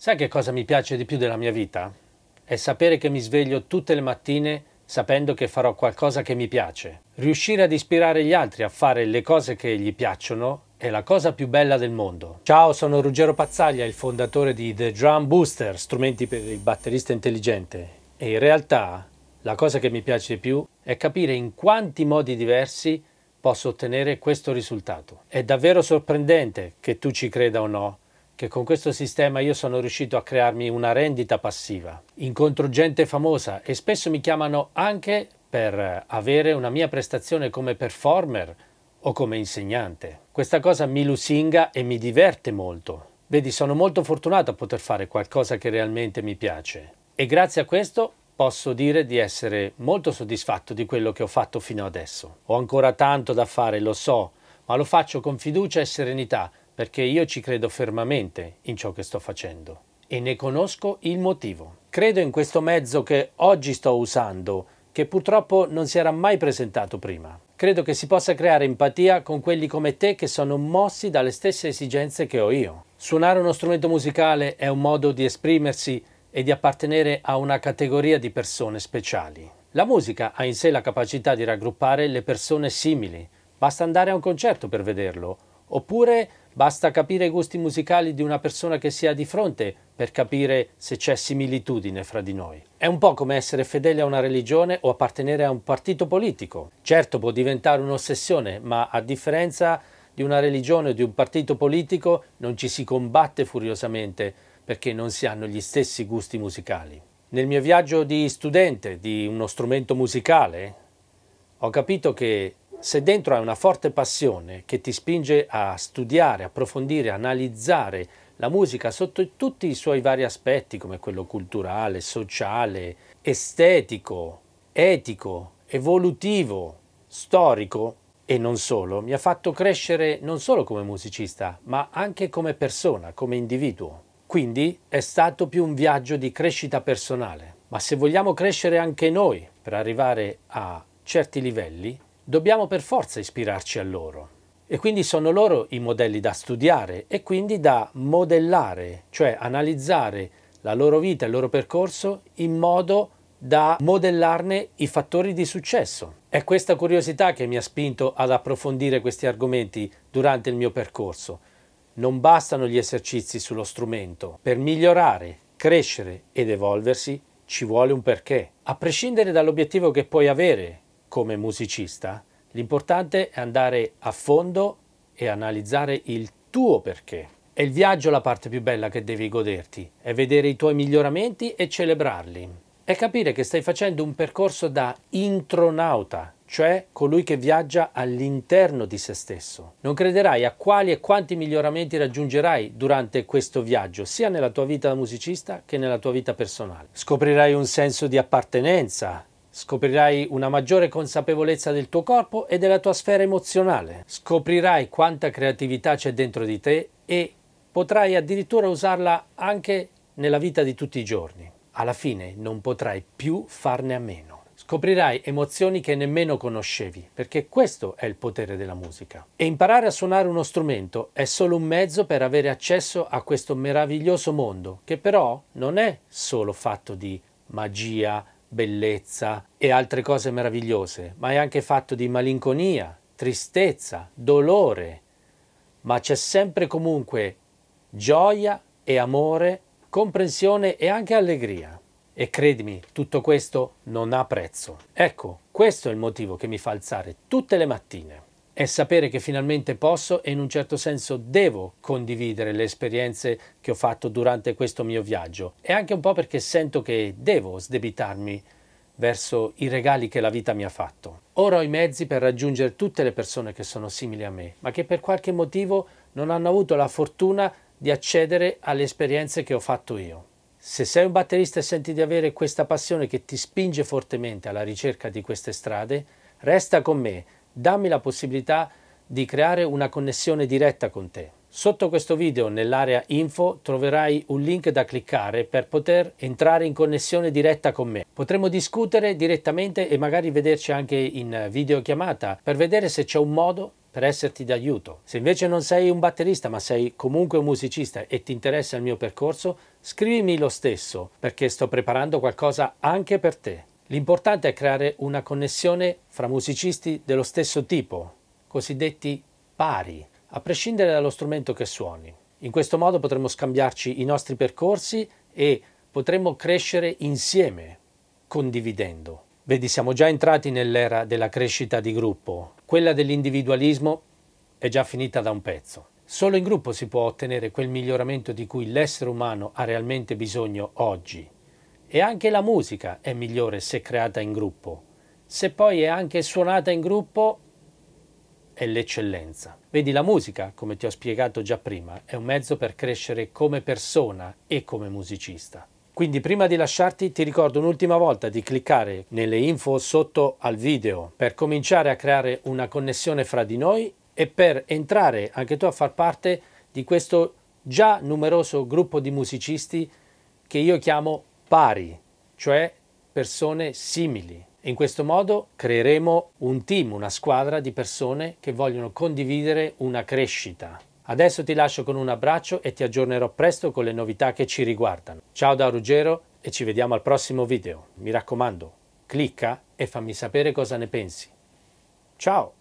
Sai che cosa mi piace di più della mia vita? È sapere che mi sveglio tutte le mattine sapendo che farò qualcosa che mi piace. Riuscire ad ispirare gli altri a fare le cose che gli piacciono è la cosa più bella del mondo. Ciao, sono Ruggero Pazzaglia, il fondatore di The Drum Booster, strumenti per il batterista intelligente. E in realtà la cosa che mi piace di più è capire in quanti modi diversi posso ottenere questo risultato. È davvero sorprendente che tu ci creda o no che con questo sistema io sono riuscito a crearmi una rendita passiva. Incontro gente famosa e spesso mi chiamano anche per avere una mia prestazione come performer o come insegnante. Questa cosa mi lusinga e mi diverte molto. Vedi, sono molto fortunato a poter fare qualcosa che realmente mi piace e grazie a questo posso dire di essere molto soddisfatto di quello che ho fatto fino adesso. Ho ancora tanto da fare, lo so, ma lo faccio con fiducia e serenità perché io ci credo fermamente in ciò che sto facendo e ne conosco il motivo. Credo in questo mezzo che oggi sto usando, che purtroppo non si era mai presentato prima. Credo che si possa creare empatia con quelli come te che sono mossi dalle stesse esigenze che ho io. Suonare uno strumento musicale è un modo di esprimersi e di appartenere a una categoria di persone speciali. La musica ha in sé la capacità di raggruppare le persone simili. Basta andare a un concerto per vederlo Oppure basta capire i gusti musicali di una persona che si ha di fronte per capire se c'è similitudine fra di noi. È un po' come essere fedeli a una religione o appartenere a un partito politico. Certo può diventare un'ossessione, ma a differenza di una religione o di un partito politico non ci si combatte furiosamente perché non si hanno gli stessi gusti musicali. Nel mio viaggio di studente di uno strumento musicale ho capito che se dentro hai una forte passione che ti spinge a studiare, approfondire, analizzare la musica sotto tutti i suoi vari aspetti, come quello culturale, sociale, estetico, etico, evolutivo, storico e non solo, mi ha fatto crescere non solo come musicista, ma anche come persona, come individuo. Quindi è stato più un viaggio di crescita personale. Ma se vogliamo crescere anche noi per arrivare a certi livelli, dobbiamo per forza ispirarci a loro. E quindi sono loro i modelli da studiare e quindi da modellare, cioè analizzare la loro vita, il loro percorso in modo da modellarne i fattori di successo. È questa curiosità che mi ha spinto ad approfondire questi argomenti durante il mio percorso. Non bastano gli esercizi sullo strumento. Per migliorare, crescere ed evolversi ci vuole un perché. A prescindere dall'obiettivo che puoi avere, come musicista, l'importante è andare a fondo e analizzare il tuo perché. È il viaggio la parte più bella che devi goderti, è vedere i tuoi miglioramenti e celebrarli. È capire che stai facendo un percorso da intronauta, cioè colui che viaggia all'interno di se stesso. Non crederai a quali e quanti miglioramenti raggiungerai durante questo viaggio, sia nella tua vita da musicista che nella tua vita personale. Scoprirai un senso di appartenenza, Scoprirai una maggiore consapevolezza del tuo corpo e della tua sfera emozionale. Scoprirai quanta creatività c'è dentro di te e potrai addirittura usarla anche nella vita di tutti i giorni. Alla fine non potrai più farne a meno. Scoprirai emozioni che nemmeno conoscevi, perché questo è il potere della musica. E imparare a suonare uno strumento è solo un mezzo per avere accesso a questo meraviglioso mondo, che però non è solo fatto di magia, bellezza e altre cose meravigliose, ma è anche fatto di malinconia, tristezza, dolore, ma c'è sempre comunque gioia e amore, comprensione e anche allegria. E credimi, tutto questo non ha prezzo. Ecco, questo è il motivo che mi fa alzare tutte le mattine è sapere che finalmente posso e in un certo senso devo condividere le esperienze che ho fatto durante questo mio viaggio e anche un po' perché sento che devo sdebitarmi verso i regali che la vita mi ha fatto. Ora ho i mezzi per raggiungere tutte le persone che sono simili a me, ma che per qualche motivo non hanno avuto la fortuna di accedere alle esperienze che ho fatto io. Se sei un batterista e senti di avere questa passione che ti spinge fortemente alla ricerca di queste strade, resta con me dammi la possibilità di creare una connessione diretta con te. Sotto questo video nell'area info troverai un link da cliccare per poter entrare in connessione diretta con me. Potremo discutere direttamente e magari vederci anche in videochiamata per vedere se c'è un modo per esserti d'aiuto. Se invece non sei un batterista ma sei comunque un musicista e ti interessa il mio percorso, scrivimi lo stesso perché sto preparando qualcosa anche per te. L'importante è creare una connessione fra musicisti dello stesso tipo, cosiddetti pari, a prescindere dallo strumento che suoni. In questo modo potremo scambiarci i nostri percorsi e potremo crescere insieme, condividendo. Vedi, siamo già entrati nell'era della crescita di gruppo. Quella dell'individualismo è già finita da un pezzo. Solo in gruppo si può ottenere quel miglioramento di cui l'essere umano ha realmente bisogno oggi. E anche la musica è migliore se creata in gruppo. Se poi è anche suonata in gruppo, è l'eccellenza. Vedi, la musica, come ti ho spiegato già prima, è un mezzo per crescere come persona e come musicista. Quindi prima di lasciarti ti ricordo un'ultima volta di cliccare nelle info sotto al video per cominciare a creare una connessione fra di noi e per entrare anche tu a far parte di questo già numeroso gruppo di musicisti che io chiamo pari, cioè persone simili. In questo modo creeremo un team, una squadra di persone che vogliono condividere una crescita. Adesso ti lascio con un abbraccio e ti aggiornerò presto con le novità che ci riguardano. Ciao da Ruggero e ci vediamo al prossimo video. Mi raccomando, clicca e fammi sapere cosa ne pensi. Ciao!